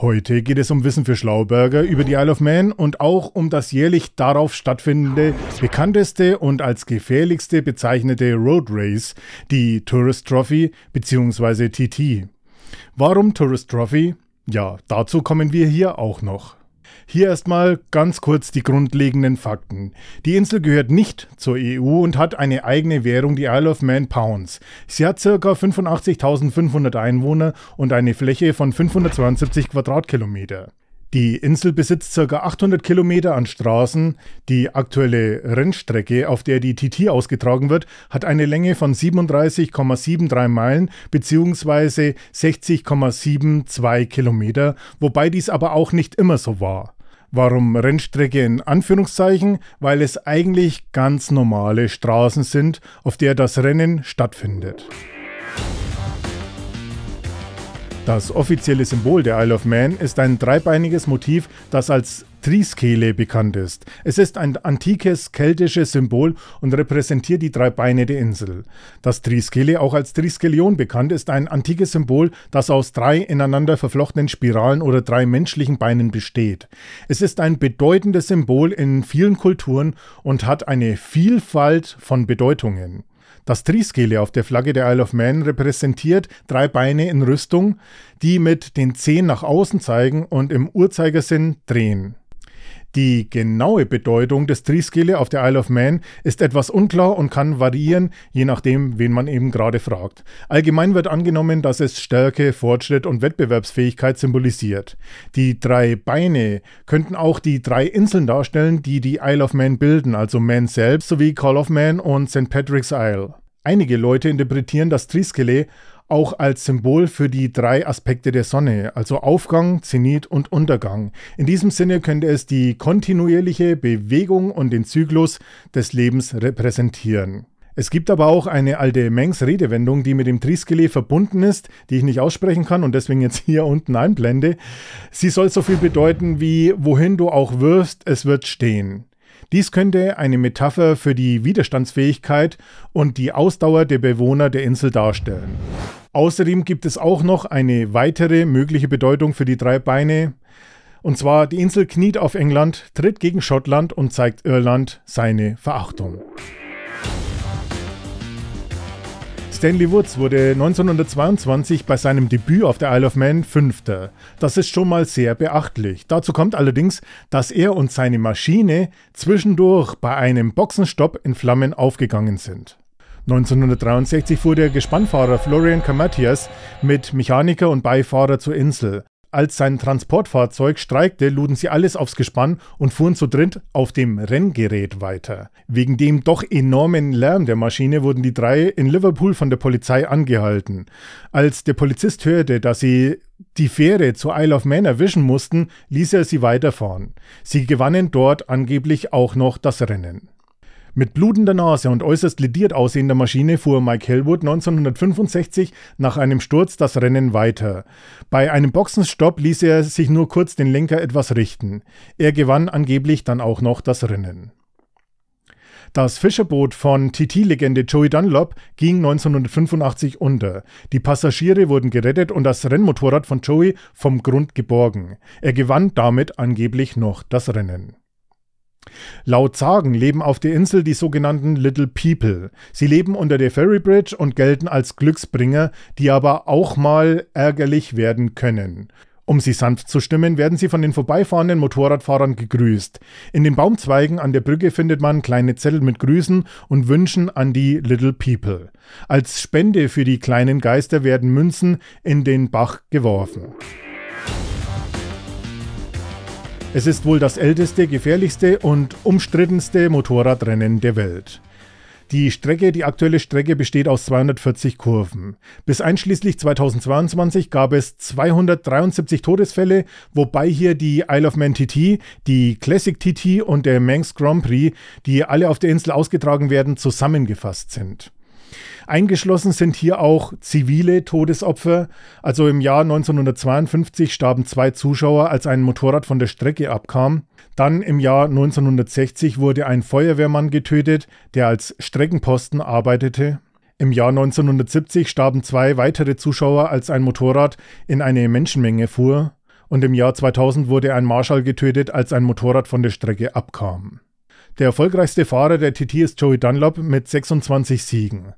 Heute geht es um Wissen für Schlauberger über die Isle of Man und auch um das jährlich darauf stattfindende, bekannteste und als gefährlichste bezeichnete Road Race, die Tourist Trophy bzw. TT. Warum Tourist Trophy? Ja, dazu kommen wir hier auch noch. Hier erstmal ganz kurz die grundlegenden Fakten. Die Insel gehört nicht zur EU und hat eine eigene Währung, die Isle of Man Pounds. Sie hat ca. 85.500 Einwohner und eine Fläche von 572 Quadratkilometer. Die Insel besitzt ca. 800 Kilometer an Straßen. Die aktuelle Rennstrecke, auf der die TT ausgetragen wird, hat eine Länge von 37,73 Meilen bzw. 60,72 Kilometer, wobei dies aber auch nicht immer so war. Warum Rennstrecke in Anführungszeichen? Weil es eigentlich ganz normale Straßen sind, auf der das Rennen stattfindet. Das offizielle Symbol der Isle of Man ist ein dreibeiniges Motiv, das als Triskele bekannt ist. Es ist ein antikes keltisches Symbol und repräsentiert die drei Beine der Insel. Das Triskele, auch als Triskelion bekannt, ist ein antikes Symbol, das aus drei ineinander verflochtenen Spiralen oder drei menschlichen Beinen besteht. Es ist ein bedeutendes Symbol in vielen Kulturen und hat eine Vielfalt von Bedeutungen. Das Triskele auf der Flagge der Isle of Man repräsentiert drei Beine in Rüstung, die mit den Zehen nach außen zeigen und im Uhrzeigersinn drehen. Die genaue Bedeutung des Triskele auf der Isle of Man ist etwas unklar und kann variieren, je nachdem, wen man eben gerade fragt. Allgemein wird angenommen, dass es Stärke, Fortschritt und Wettbewerbsfähigkeit symbolisiert. Die drei Beine könnten auch die drei Inseln darstellen, die die Isle of Man bilden, also Man selbst sowie Call of Man und St. Patrick's Isle. Einige Leute interpretieren das Triskele auch als Symbol für die drei Aspekte der Sonne, also Aufgang, Zenit und Untergang. In diesem Sinne könnte es die kontinuierliche Bewegung und den Zyklus des Lebens repräsentieren. Es gibt aber auch eine alte Mengs Redewendung, die mit dem Triskele verbunden ist, die ich nicht aussprechen kann und deswegen jetzt hier unten einblende. Sie soll so viel bedeuten wie wohin du auch wirfst, es wird stehen. Dies könnte eine Metapher für die Widerstandsfähigkeit und die Ausdauer der Bewohner der Insel darstellen. Außerdem gibt es auch noch eine weitere mögliche Bedeutung für die drei Beine. Und zwar, die Insel kniet auf England, tritt gegen Schottland und zeigt Irland seine Verachtung. Stanley Woods wurde 1922 bei seinem Debüt auf der Isle of Man Fünfter. Das ist schon mal sehr beachtlich. Dazu kommt allerdings, dass er und seine Maschine zwischendurch bei einem Boxenstopp in Flammen aufgegangen sind. 1963 fuhr der Gespannfahrer Florian Kamatias mit Mechaniker und Beifahrer zur Insel. Als sein Transportfahrzeug streikte, luden sie alles aufs Gespann und fuhren zu dritt auf dem Renngerät weiter. Wegen dem doch enormen Lärm der Maschine wurden die drei in Liverpool von der Polizei angehalten. Als der Polizist hörte, dass sie die Fähre zur Isle of Man erwischen mussten, ließ er sie weiterfahren. Sie gewannen dort angeblich auch noch das Rennen. Mit blutender Nase und äußerst lediert aussehender Maschine fuhr Mike Hellwood 1965 nach einem Sturz das Rennen weiter. Bei einem Boxenstopp ließ er sich nur kurz den Lenker etwas richten. Er gewann angeblich dann auch noch das Rennen. Das Fischerboot von TT-Legende Joey Dunlop ging 1985 unter. Die Passagiere wurden gerettet und das Rennmotorrad von Joey vom Grund geborgen. Er gewann damit angeblich noch das Rennen. Laut Sagen leben auf der Insel die sogenannten Little People. Sie leben unter der Ferry Bridge und gelten als Glücksbringer, die aber auch mal ärgerlich werden können. Um sie sanft zu stimmen, werden sie von den vorbeifahrenden Motorradfahrern gegrüßt. In den Baumzweigen an der Brücke findet man kleine Zettel mit Grüßen und Wünschen an die Little People. Als Spende für die kleinen Geister werden Münzen in den Bach geworfen. Es ist wohl das älteste, gefährlichste und umstrittenste Motorradrennen der Welt. Die Strecke, die aktuelle Strecke besteht aus 240 Kurven. Bis einschließlich 2022 gab es 273 Todesfälle, wobei hier die Isle of Man TT, die Classic TT und der Manx Grand Prix, die alle auf der Insel ausgetragen werden, zusammengefasst sind. Eingeschlossen sind hier auch zivile Todesopfer. Also im Jahr 1952 starben zwei Zuschauer, als ein Motorrad von der Strecke abkam. Dann im Jahr 1960 wurde ein Feuerwehrmann getötet, der als Streckenposten arbeitete. Im Jahr 1970 starben zwei weitere Zuschauer, als ein Motorrad in eine Menschenmenge fuhr. Und im Jahr 2000 wurde ein Marschall getötet, als ein Motorrad von der Strecke abkam. Der erfolgreichste Fahrer der TT ist Joey Dunlop mit 26 Siegen.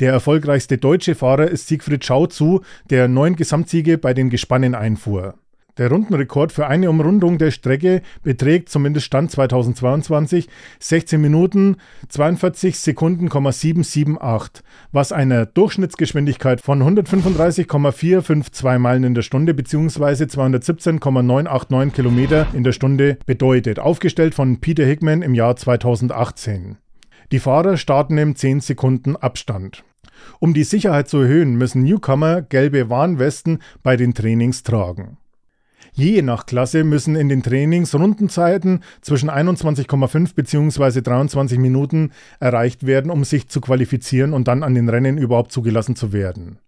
Der erfolgreichste deutsche Fahrer ist Siegfried Schauzu, der neun Gesamtsiege bei den Gespannen einfuhr. Der Rundenrekord für eine Umrundung der Strecke beträgt zumindest Stand 2022 16 Minuten 42 Sekunden, 778, was einer Durchschnittsgeschwindigkeit von 135,452 Meilen in der Stunde bzw. 217,989 Kilometer in der Stunde bedeutet, aufgestellt von Peter Hickman im Jahr 2018. Die Fahrer starten im 10 Sekunden Abstand. Um die Sicherheit zu erhöhen, müssen Newcomer gelbe Warnwesten bei den Trainings tragen. Je nach Klasse müssen in den Trainings Rundenzeiten zwischen 21,5 bzw. 23 Minuten erreicht werden, um sich zu qualifizieren und dann an den Rennen überhaupt zugelassen zu werden.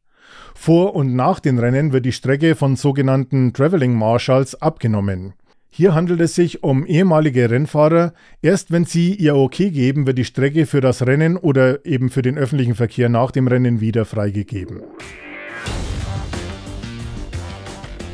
Vor und nach den Rennen wird die Strecke von sogenannten Traveling Marshals abgenommen. Hier handelt es sich um ehemalige Rennfahrer. Erst wenn sie ihr Okay geben, wird die Strecke für das Rennen oder eben für den öffentlichen Verkehr nach dem Rennen wieder freigegeben.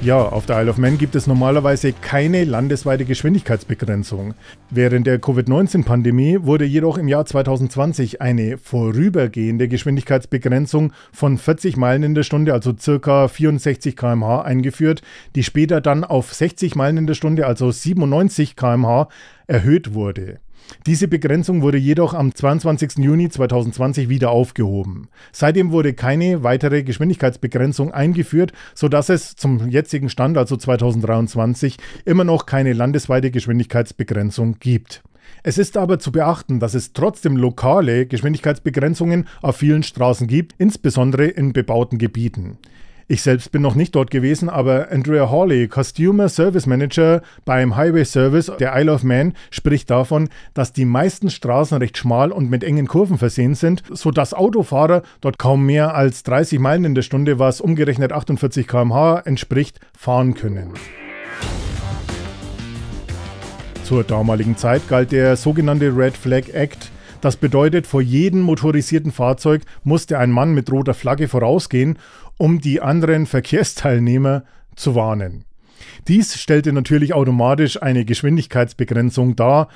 Ja, auf der Isle of Man gibt es normalerweise keine landesweite Geschwindigkeitsbegrenzung. Während der Covid-19-Pandemie wurde jedoch im Jahr 2020 eine vorübergehende Geschwindigkeitsbegrenzung von 40 Meilen in der Stunde, also circa 64 km/h, eingeführt, die später dann auf 60 Meilen in der Stunde, also 97 km/h, erhöht wurde. Diese Begrenzung wurde jedoch am 22. Juni 2020 wieder aufgehoben. Seitdem wurde keine weitere Geschwindigkeitsbegrenzung eingeführt, sodass es zum jetzigen Stand, also 2023, immer noch keine landesweite Geschwindigkeitsbegrenzung gibt. Es ist aber zu beachten, dass es trotzdem lokale Geschwindigkeitsbegrenzungen auf vielen Straßen gibt, insbesondere in bebauten Gebieten. Ich selbst bin noch nicht dort gewesen, aber Andrea Hawley, Customer Service Manager beim Highway Service der Isle of Man, spricht davon, dass die meisten Straßen recht schmal und mit engen Kurven versehen sind, sodass Autofahrer dort kaum mehr als 30 Meilen in der Stunde, was umgerechnet 48 km/h entspricht, fahren können. Zur damaligen Zeit galt der sogenannte Red Flag Act, das bedeutet, vor jedem motorisierten Fahrzeug musste ein Mann mit roter Flagge vorausgehen um die anderen Verkehrsteilnehmer zu warnen. Dies stellte natürlich automatisch eine Geschwindigkeitsbegrenzung dar.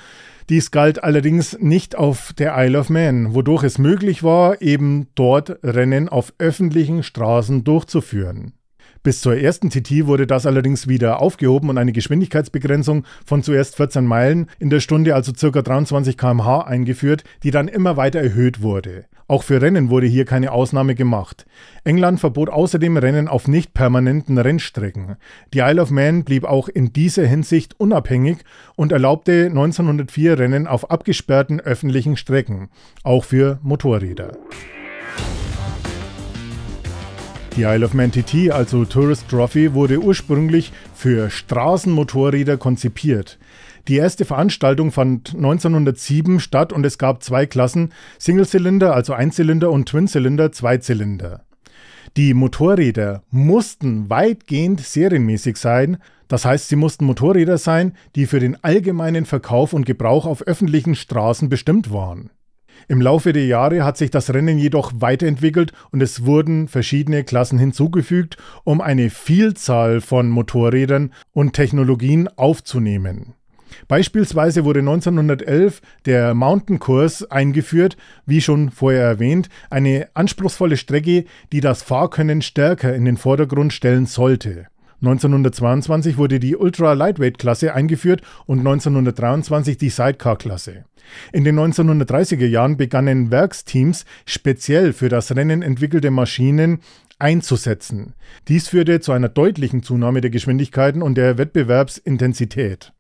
Dies galt allerdings nicht auf der Isle of Man, wodurch es möglich war, eben dort Rennen auf öffentlichen Straßen durchzuführen. Bis zur ersten TT wurde das allerdings wieder aufgehoben und eine Geschwindigkeitsbegrenzung von zuerst 14 Meilen in der Stunde, also ca. 23 km/h, eingeführt, die dann immer weiter erhöht wurde. Auch für Rennen wurde hier keine Ausnahme gemacht. England verbot außerdem Rennen auf nicht permanenten Rennstrecken. Die Isle of Man blieb auch in dieser Hinsicht unabhängig und erlaubte 1904 Rennen auf abgesperrten öffentlichen Strecken, auch für Motorräder. Die Isle of Man TT, also Tourist Trophy, wurde ursprünglich für Straßenmotorräder konzipiert. Die erste Veranstaltung fand 1907 statt und es gab zwei Klassen, Singlezylinder, also Einzylinder und Twinzylinder, Zweizylinder. Die Motorräder mussten weitgehend serienmäßig sein, das heißt, sie mussten Motorräder sein, die für den allgemeinen Verkauf und Gebrauch auf öffentlichen Straßen bestimmt waren. Im Laufe der Jahre hat sich das Rennen jedoch weiterentwickelt und es wurden verschiedene Klassen hinzugefügt, um eine Vielzahl von Motorrädern und Technologien aufzunehmen. Beispielsweise wurde 1911 der mountain Course eingeführt, wie schon vorher erwähnt, eine anspruchsvolle Strecke, die das Fahrkönnen stärker in den Vordergrund stellen sollte. 1922 wurde die Ultra-Lightweight-Klasse eingeführt und 1923 die Sidecar-Klasse. In den 1930er Jahren begannen Werksteams speziell für das Rennen entwickelte Maschinen einzusetzen. Dies führte zu einer deutlichen Zunahme der Geschwindigkeiten und der Wettbewerbsintensität.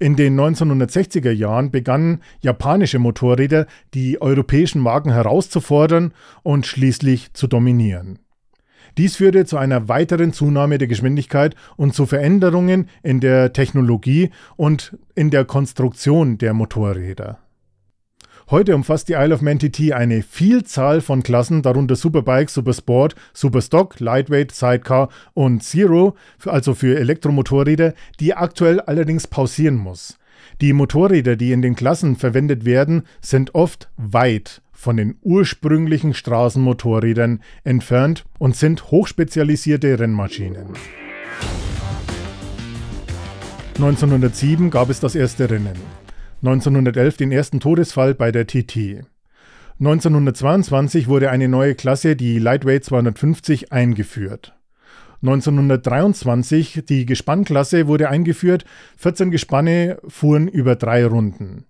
In den 1960er Jahren begannen japanische Motorräder die europäischen Marken herauszufordern und schließlich zu dominieren. Dies führte zu einer weiteren Zunahme der Geschwindigkeit und zu Veränderungen in der Technologie und in der Konstruktion der Motorräder. Heute umfasst die Isle of Man TT eine Vielzahl von Klassen, darunter Superbike, Supersport, Superstock, Lightweight, Sidecar und Zero, also für Elektromotorräder, die aktuell allerdings pausieren muss. Die Motorräder, die in den Klassen verwendet werden, sind oft weit, von den ursprünglichen Straßenmotorrädern entfernt und sind hochspezialisierte Rennmaschinen. 1907 gab es das erste Rennen. 1911 den ersten Todesfall bei der TT. 1922 wurde eine neue Klasse, die Lightweight 250, eingeführt. 1923 die Gespannklasse wurde eingeführt, 14 Gespanne fuhren über drei Runden.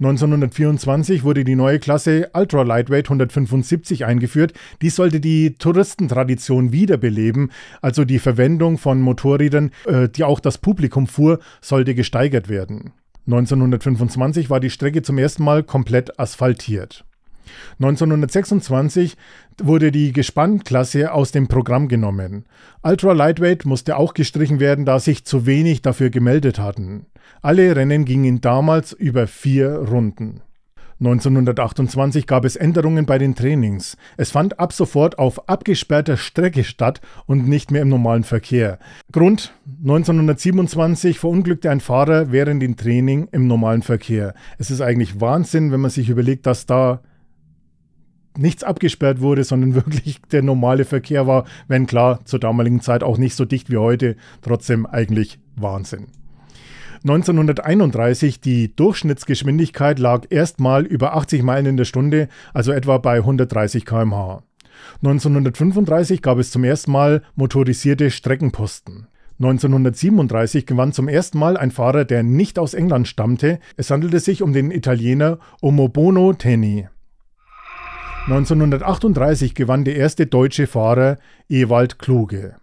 1924 wurde die neue Klasse Ultra Lightweight 175 eingeführt. Die sollte die Touristentradition wiederbeleben, also die Verwendung von Motorrädern, äh, die auch das Publikum fuhr, sollte gesteigert werden. 1925 war die Strecke zum ersten Mal komplett asphaltiert. 1926 wurde die Gespannklasse aus dem Programm genommen. Ultra Lightweight musste auch gestrichen werden, da sich zu wenig dafür gemeldet hatten. Alle Rennen gingen damals über vier Runden. 1928 gab es Änderungen bei den Trainings. Es fand ab sofort auf abgesperrter Strecke statt und nicht mehr im normalen Verkehr. Grund 1927 verunglückte ein Fahrer während dem Training im normalen Verkehr. Es ist eigentlich Wahnsinn, wenn man sich überlegt, dass da nichts abgesperrt wurde, sondern wirklich der normale Verkehr war, wenn klar zur damaligen Zeit auch nicht so dicht wie heute, trotzdem eigentlich Wahnsinn. 1931 die Durchschnittsgeschwindigkeit lag erstmal über 80 Meilen in der Stunde, also etwa bei 130 km/h. 1935 gab es zum ersten Mal motorisierte Streckenposten. 1937 gewann zum ersten Mal ein Fahrer, der nicht aus England stammte. Es handelte sich um den Italiener Omobono Teni. 1938 gewann der erste deutsche Fahrer Ewald Kluge.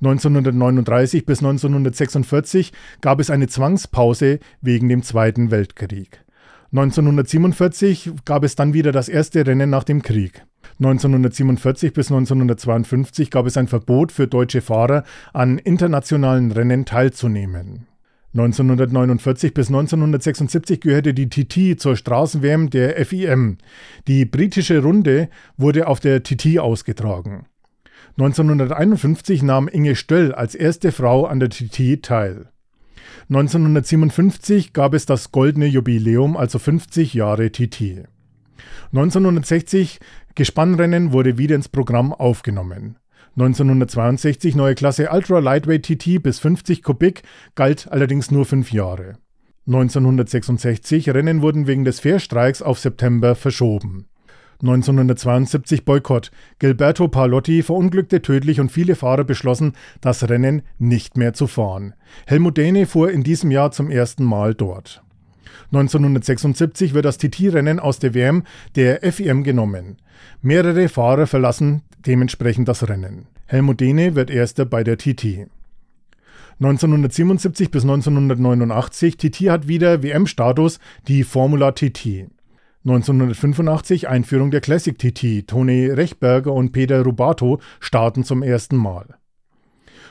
1939 bis 1946 gab es eine Zwangspause wegen dem Zweiten Weltkrieg. 1947 gab es dann wieder das erste Rennen nach dem Krieg. 1947 bis 1952 gab es ein Verbot für deutsche Fahrer, an internationalen Rennen teilzunehmen. 1949 bis 1976 gehörte die TT zur Straßenwärme der FIM. Die britische Runde wurde auf der TT ausgetragen. 1951 nahm Inge Stöll als erste Frau an der TT teil. 1957 gab es das goldene Jubiläum, also 50 Jahre TT. 1960 Gespannrennen wurde wieder ins Programm aufgenommen. 1962 neue Klasse Ultra Lightweight TT bis 50 Kubik, galt allerdings nur fünf Jahre. 1966 Rennen wurden wegen des Fährstreiks auf September verschoben. 1972 Boykott. Gilberto Palotti verunglückte tödlich und viele Fahrer beschlossen, das Rennen nicht mehr zu fahren. Helmut Dehne fuhr in diesem Jahr zum ersten Mal dort. 1976 wird das TT-Rennen aus der WM der FIM genommen. Mehrere Fahrer verlassen dementsprechend das Rennen. Helmut Dehne wird erster bei der TT. 1977 bis 1989 TT hat wieder WM-Status die Formula TT. 1985 Einführung der Classic TT. Toni Rechberger und Peter Rubato starten zum ersten Mal.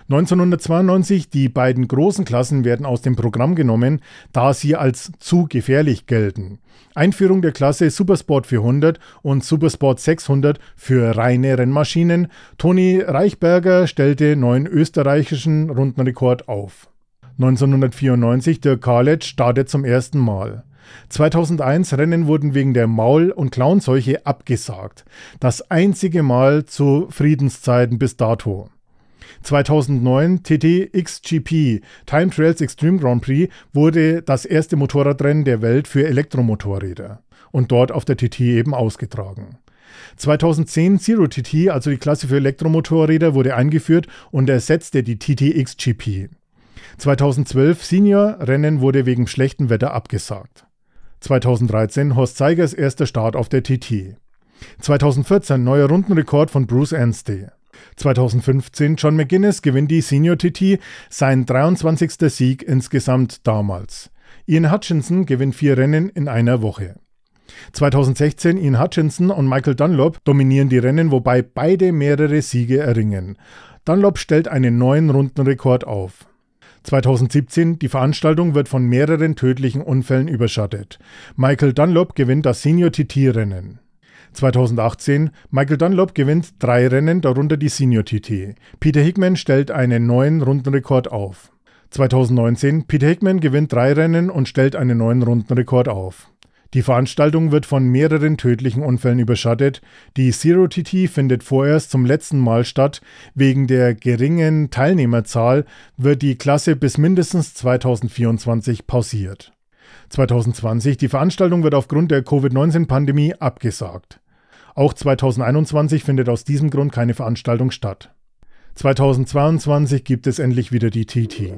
1992, die beiden großen Klassen werden aus dem Programm genommen, da sie als zu gefährlich gelten. Einführung der Klasse Supersport 400 und Supersport 600 für reine Rennmaschinen. Toni Reichberger stellte neuen österreichischen Rundenrekord auf. 1994 der Carlet startet zum ersten Mal. 2001 Rennen wurden wegen der Maul- und Klauenseuche abgesagt. Das einzige Mal zu Friedenszeiten bis dato. 2009 TTXGP Time Trails Extreme Grand Prix wurde das erste Motorradrennen der Welt für Elektromotorräder und dort auf der TT eben ausgetragen. 2010 Zero TT, also die Klasse für Elektromotorräder, wurde eingeführt und ersetzte die TTXGP. 2012 Senior Rennen wurde wegen schlechtem Wetter abgesagt. 2013 Horst Zeigers erster Start auf der TT. 2014 neuer Rundenrekord von Bruce Anstey. 2015 John McGuinness gewinnt die Senior TT, sein 23. Sieg insgesamt damals. Ian Hutchinson gewinnt vier Rennen in einer Woche. 2016 Ian Hutchinson und Michael Dunlop dominieren die Rennen, wobei beide mehrere Siege erringen. Dunlop stellt einen neuen Rundenrekord auf. 2017, die Veranstaltung wird von mehreren tödlichen Unfällen überschattet. Michael Dunlop gewinnt das Senior TT-Rennen. 2018 Michael Dunlop gewinnt drei Rennen, darunter die Senior TT. Peter Hickman stellt einen neuen Rundenrekord auf. 2019 Peter Hickman gewinnt drei Rennen und stellt einen neuen Rundenrekord auf. Die Veranstaltung wird von mehreren tödlichen Unfällen überschattet. Die Zero TT findet vorerst zum letzten Mal statt. Wegen der geringen Teilnehmerzahl wird die Klasse bis mindestens 2024 pausiert. 2020 die Veranstaltung wird aufgrund der Covid-19-Pandemie abgesagt. Auch 2021 findet aus diesem Grund keine Veranstaltung statt. 2022 gibt es endlich wieder die TT.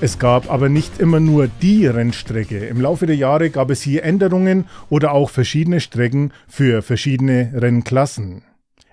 Es gab aber nicht immer nur die Rennstrecke. Im Laufe der Jahre gab es hier Änderungen oder auch verschiedene Strecken für verschiedene Rennklassen.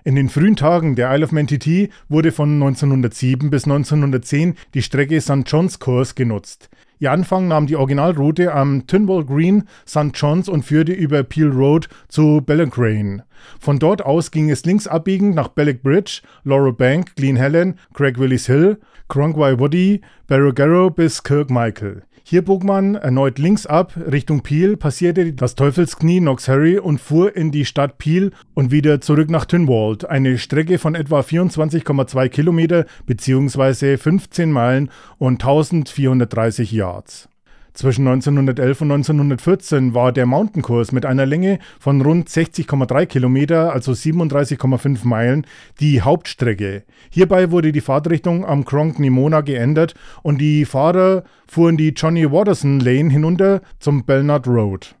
In den frühen Tagen der Isle of Man TT wurde von 1907 bis 1910 die Strecke St. John's Course genutzt. Ihr Anfang nahm die Originalroute am Tynwald Green, St. John's und führte über Peel Road zu Ballincrane. Von dort aus ging es links abbiegend nach Bellick Bridge, Laurel Bank, Glen Helen, Craig Willis Hill, Cronkwy Woody, Barrow Garrow bis Kirkmichael. Hier bog man erneut links ab Richtung Piel, passierte das Teufelsknie Knox Harry und fuhr in die Stadt Piel und wieder zurück nach Tynwald, eine Strecke von etwa 24,2 Kilometer bzw. 15 Meilen und 1430 Yards. Zwischen 1911 und 1914 war der Mountainkurs mit einer Länge von rund 60,3 Kilometer, also 37,5 Meilen, die Hauptstrecke. Hierbei wurde die Fahrtrichtung am Kronk Nimona geändert und die Fahrer fuhren die Johnny Watterson Lane hinunter zum Belnard Road.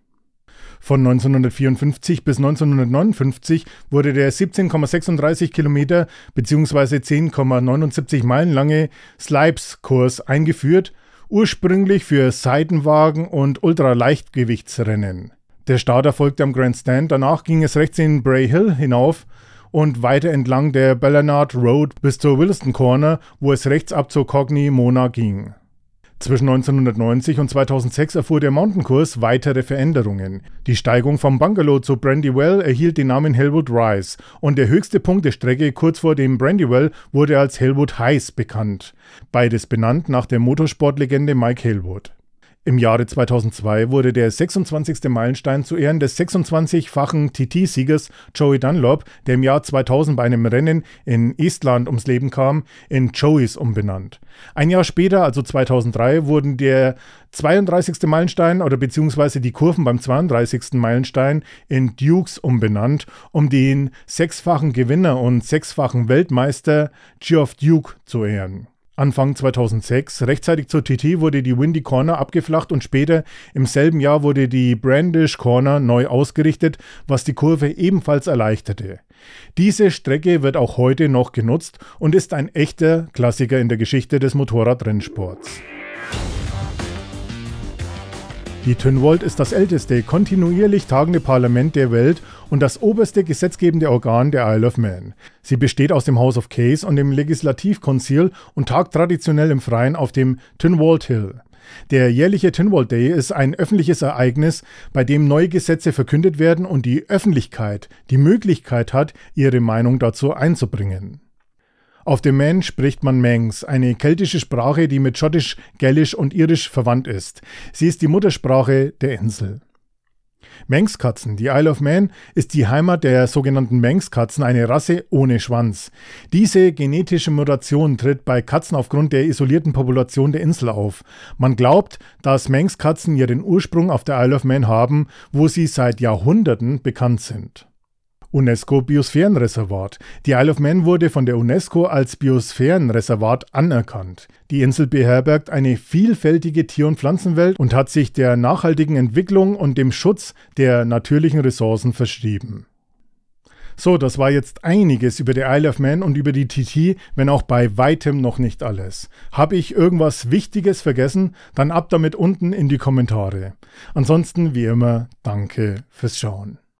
Von 1954 bis 1959 wurde der 17,36 Kilometer bzw. 10,79 Meilen lange Slipes-Kurs eingeführt ursprünglich für Seitenwagen und Ultraleichtgewichtsrennen. Der Start erfolgte am Grandstand, danach ging es rechts in Bray Hill hinauf und weiter entlang der Ballanard Road bis zur Williston Corner, wo es rechts ab zur Cogni Mona ging. Zwischen 1990 und 2006 erfuhr der Mountainkurs weitere Veränderungen. Die Steigung vom Bungalow zu Brandywell erhielt den Namen Hellwood Rise und der höchste Punkt der Strecke kurz vor dem Brandywell wurde als Hellwood Heights bekannt. Beides benannt nach der Motorsportlegende Mike Hellwood. Im Jahre 2002 wurde der 26. Meilenstein zu Ehren des 26-fachen TT-Siegers Joey Dunlop, der im Jahr 2000 bei einem Rennen in Estland ums Leben kam, in Joeys umbenannt. Ein Jahr später, also 2003, wurden der 32. Meilenstein oder beziehungsweise die Kurven beim 32. Meilenstein in Dukes umbenannt, um den sechsfachen Gewinner und sechsfachen Weltmeister Geoff Duke zu ehren. Anfang 2006. Rechtzeitig zur TT wurde die Windy Corner abgeflacht und später im selben Jahr wurde die Brandish Corner neu ausgerichtet, was die Kurve ebenfalls erleichterte. Diese Strecke wird auch heute noch genutzt und ist ein echter Klassiker in der Geschichte des Motorradrennsports. Die Tynwald ist das älteste kontinuierlich tagende Parlament der Welt und das oberste gesetzgebende Organ der Isle of Man. Sie besteht aus dem House of Case und dem Legislativkonzil und tagt traditionell im Freien auf dem Tynwald Hill. Der jährliche Tynwald Day ist ein öffentliches Ereignis, bei dem neue Gesetze verkündet werden und die Öffentlichkeit die Möglichkeit hat, ihre Meinung dazu einzubringen. Auf dem Man spricht man Mengs, eine keltische Sprache, die mit Schottisch, Gälisch und Irisch verwandt ist. Sie ist die Muttersprache der Insel. Mengskatzen, Die Isle of Man ist die Heimat der sogenannten Mengskatzen, eine Rasse ohne Schwanz. Diese genetische Mutation tritt bei Katzen aufgrund der isolierten Population der Insel auf. Man glaubt, dass Mengskatzen katzen ihren Ursprung auf der Isle of Man haben, wo sie seit Jahrhunderten bekannt sind. UNESCO-Biosphärenreservat. Die Isle of Man wurde von der UNESCO als Biosphärenreservat anerkannt. Die Insel beherbergt eine vielfältige Tier- und Pflanzenwelt und hat sich der nachhaltigen Entwicklung und dem Schutz der natürlichen Ressourcen verschrieben. So, das war jetzt einiges über die Isle of Man und über die TT, wenn auch bei weitem noch nicht alles. Habe ich irgendwas Wichtiges vergessen, dann ab damit unten in die Kommentare. Ansonsten, wie immer, danke fürs Schauen.